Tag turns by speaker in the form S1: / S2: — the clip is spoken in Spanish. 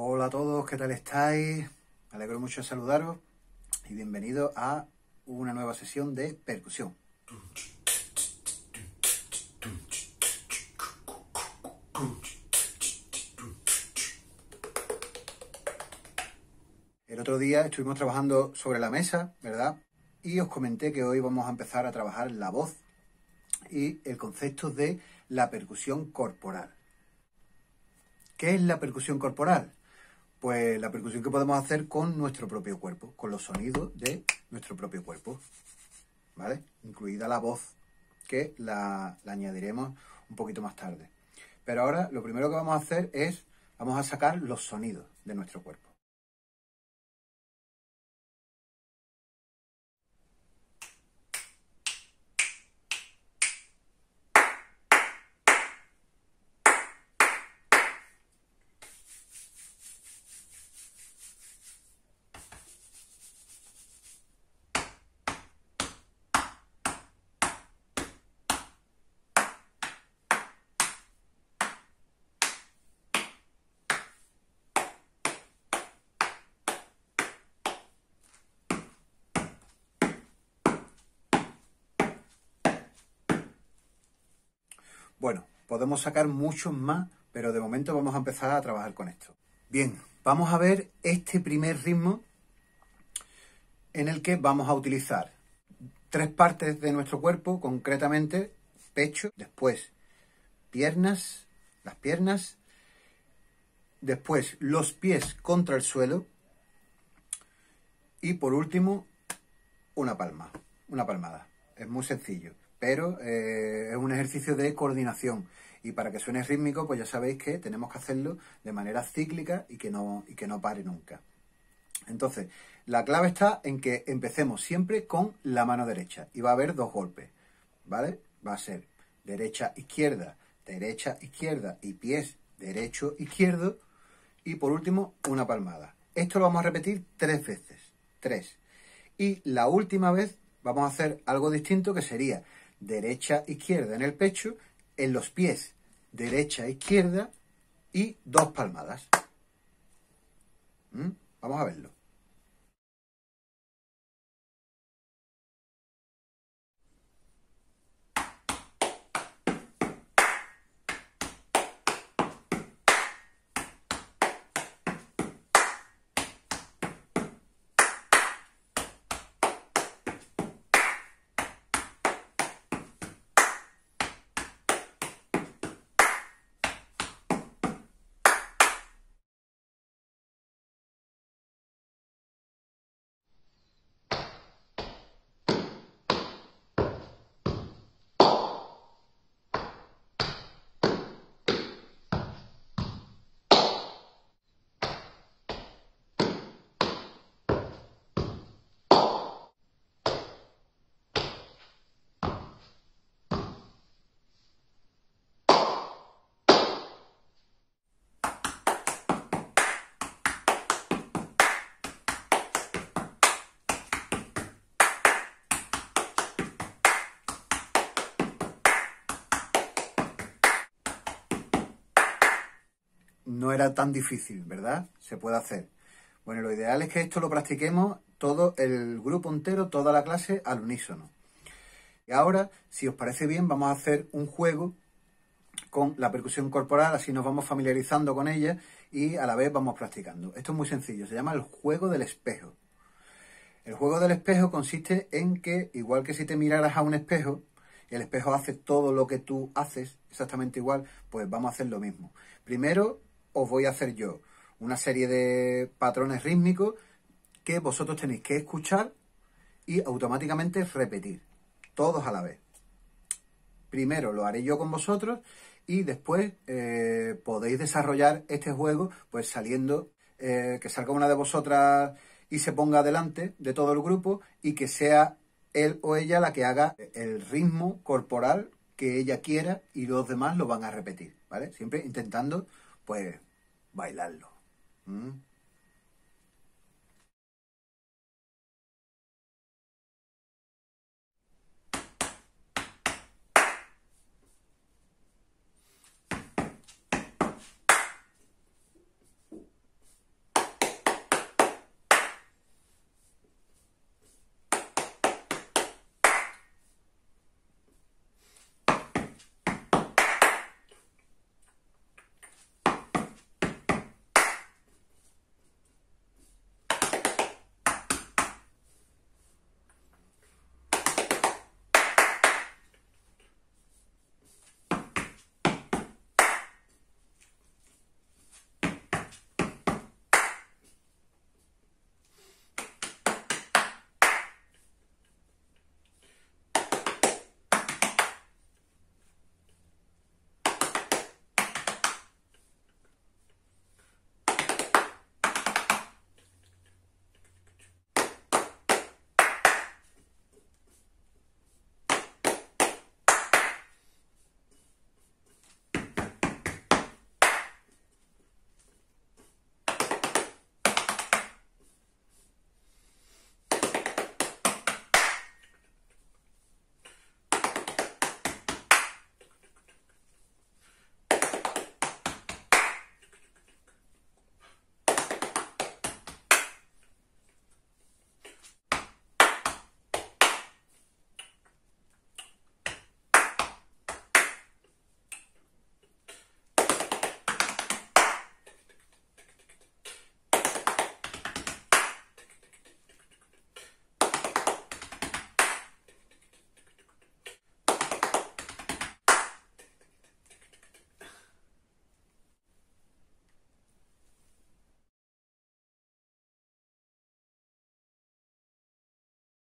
S1: Hola a todos, ¿qué tal estáis? Me alegro mucho de saludaros y bienvenidos a una nueva sesión de percusión. El otro día estuvimos trabajando sobre la mesa, ¿verdad? Y os comenté que hoy vamos a empezar a trabajar la voz y el concepto de la percusión corporal. ¿Qué es la percusión corporal? Pues la percusión que podemos hacer con nuestro propio cuerpo, con los sonidos de nuestro propio cuerpo, ¿vale? Incluida la voz, que la, añadiremos un poquito más tarde. Pero ahora lo primero que vamos a hacer es, vamos a sacar los sonidos de nuestro cuerpo. Bueno, podemos sacar muchos más, pero de momento vamos a empezar a trabajar con esto. Bien, vamos a ver este primer ritmo en el que vamos a utilizar tres partes de nuestro cuerpo, concretamente pecho, después piernas, las piernas, después los pies contra el suelo y por último una palma, una palmada. Es muy sencillo pero eh, es un ejercicio de coordinación. Y para que suene rítmico, pues ya sabéis que tenemos que hacerlo de manera cíclica y que no, y que no pare nunca. Entonces, la clave está en que empecemos siempre con la mano derecha y va a haber dos golpes, ¿vale? Va a ser derecha, izquierda, derecha, izquierda y pies derecho, izquierdo y por último una palmada. Esto lo vamos a repetir tres veces, tres. Y la última vez vamos a hacer algo distinto que sería derecha, e izquierda en el pecho, en los pies, derecha, e izquierda y dos palmadas. ¿Mm? Vamos a verlo. no era tan difícil, ¿verdad? Se puede hacer. Bueno, lo ideal es que esto lo practiquemos todo el grupo entero, toda la clase al unísono. Y ahora, si os parece bien, vamos a hacer un juego con la percusión corporal, así nos vamos familiarizando con ella y a la vez vamos practicando. Esto es muy sencillo, se llama el juego del espejo. El juego del espejo consiste en que, igual que si te miraras a un espejo, el espejo hace todo lo que tú haces, exactamente igual, pues vamos a hacer lo mismo. Primero os voy a hacer yo una serie de patrones rítmicos que vosotros tenéis que escuchar y automáticamente repetir, todos a la vez. Primero lo haré yo con vosotros y después eh, podéis desarrollar este juego pues saliendo, eh, que salga una de vosotras y se ponga delante de todo el grupo y que sea él o ella la que haga el ritmo corporal que ella quiera y los demás lo van a repetir, ¿vale? Siempre intentando pues bailarlo. ¿Mm?